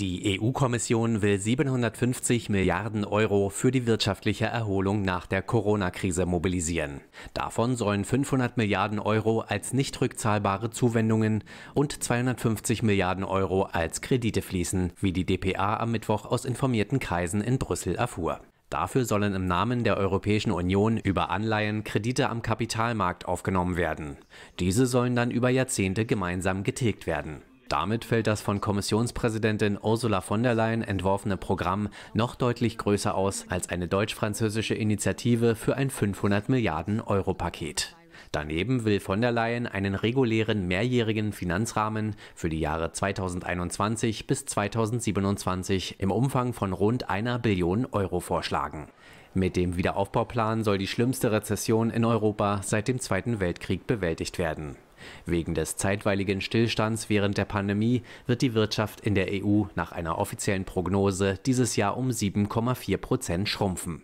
Die EU-Kommission will 750 Milliarden Euro für die wirtschaftliche Erholung nach der Corona-Krise mobilisieren. Davon sollen 500 Milliarden Euro als nicht rückzahlbare Zuwendungen und 250 Milliarden Euro als Kredite fließen, wie die DPA am Mittwoch aus informierten Kreisen in Brüssel erfuhr. Dafür sollen im Namen der Europäischen Union über Anleihen Kredite am Kapitalmarkt aufgenommen werden. Diese sollen dann über Jahrzehnte gemeinsam getilgt werden. Damit fällt das von Kommissionspräsidentin Ursula von der Leyen entworfene Programm noch deutlich größer aus als eine deutsch-französische Initiative für ein 500 Milliarden Euro-Paket. Daneben will von der Leyen einen regulären mehrjährigen Finanzrahmen für die Jahre 2021 bis 2027 im Umfang von rund einer Billion Euro vorschlagen. Mit dem Wiederaufbauplan soll die schlimmste Rezession in Europa seit dem Zweiten Weltkrieg bewältigt werden. Wegen des zeitweiligen Stillstands während der Pandemie wird die Wirtschaft in der EU nach einer offiziellen Prognose dieses Jahr um 7,4 Prozent schrumpfen